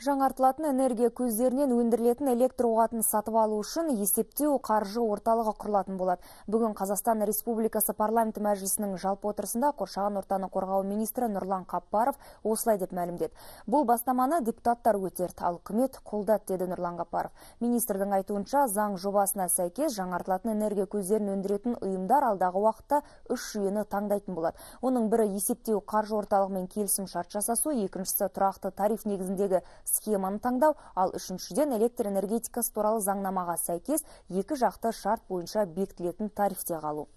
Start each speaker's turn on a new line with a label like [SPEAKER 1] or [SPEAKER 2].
[SPEAKER 1] жаңартылатын энергия көздерінен өндірілетін электр қуатын сатып алу үшін есептеу қаржы орталығы құрылатын болады бүгін қазақстан республикасы парламенті мәжілісінің жалпы отырысында қоршаған ортаны қорғау министрі нұрлан қаппаров осылай деп мәлімдеді бұл бастаманы депутаттар көтерді ал үкімет қолдат деді нұрлан қаппаров министрдің айтуынша заң жобасына сәйкес жаңартылатын энергия көздерін өндіретін ұйымдар алдағы уақытта үш жүйені таңдайтын болады оның бірі есептеу қаржы орталығымен келісім шарт жасасу екіншісі тұрақты тариф негізіндегі схеманы таңдау ал үшіншіден электр энергетикасы туралы заңнамаға сәйкес екі жақты шарт бойынша бекітілетін тарифте қалу